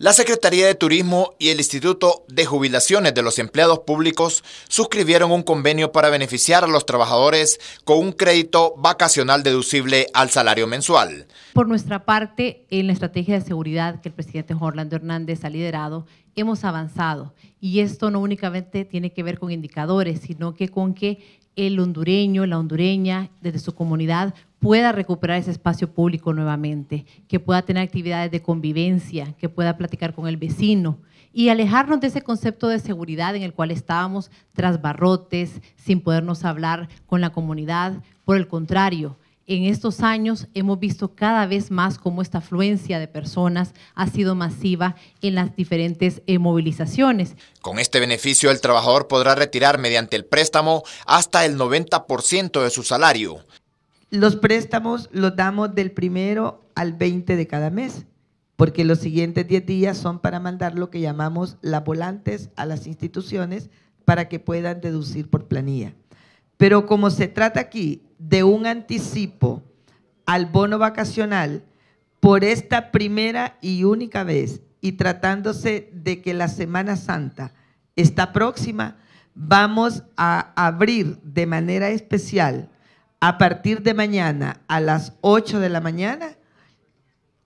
La Secretaría de Turismo y el Instituto de Jubilaciones de los Empleados Públicos suscribieron un convenio para beneficiar a los trabajadores con un crédito vacacional deducible al salario mensual. Por nuestra parte, en la estrategia de seguridad que el presidente Orlando Hernández ha liderado, hemos avanzado. Y esto no únicamente tiene que ver con indicadores, sino que con que el hondureño, la hondureña, desde su comunidad, pueda recuperar ese espacio público nuevamente, que pueda tener actividades de convivencia, que pueda platicar con el vecino y alejarnos de ese concepto de seguridad en el cual estábamos tras barrotes, sin podernos hablar con la comunidad. Por el contrario, en estos años hemos visto cada vez más cómo esta afluencia de personas ha sido masiva en las diferentes eh, movilizaciones. Con este beneficio el trabajador podrá retirar mediante el préstamo hasta el 90% de su salario. Los préstamos los damos del primero al 20 de cada mes, porque los siguientes 10 días son para mandar lo que llamamos las volantes a las instituciones para que puedan deducir por planilla. Pero como se trata aquí de un anticipo al bono vacacional, por esta primera y única vez, y tratándose de que la Semana Santa está próxima, vamos a abrir de manera especial a partir de mañana a las 8 de la mañana,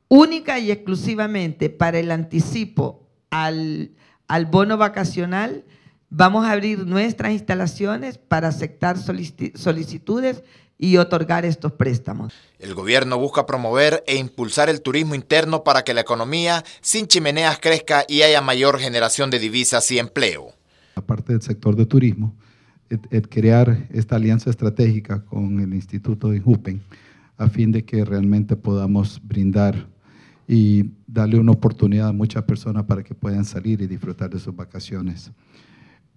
única y exclusivamente para el anticipo al, al bono vacacional, vamos a abrir nuestras instalaciones para aceptar solicitudes y otorgar estos préstamos. El gobierno busca promover e impulsar el turismo interno para que la economía sin chimeneas crezca y haya mayor generación de divisas y empleo. Aparte del sector de turismo, crear esta alianza estratégica con el Instituto de Jupen a fin de que realmente podamos brindar y darle una oportunidad a muchas personas para que puedan salir y disfrutar de sus vacaciones.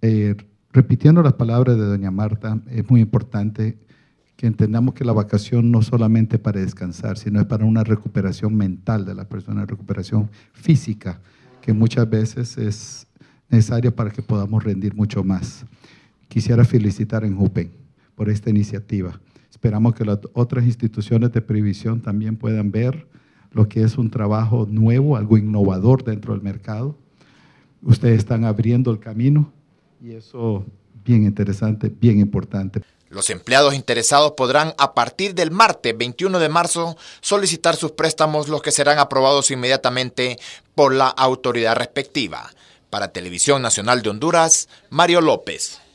Eh, repitiendo las palabras de doña Marta, es muy importante que entendamos que la vacación no solamente para descansar, sino es para una recuperación mental de la persona, recuperación física, que muchas veces es necesaria para que podamos rendir mucho más. Quisiera felicitar en Jupen por esta iniciativa. Esperamos que las otras instituciones de previsión también puedan ver lo que es un trabajo nuevo, algo innovador dentro del mercado. Ustedes están abriendo el camino y eso bien interesante, bien importante. Los empleados interesados podrán a partir del martes 21 de marzo solicitar sus préstamos, los que serán aprobados inmediatamente por la autoridad respectiva. Para Televisión Nacional de Honduras, Mario López.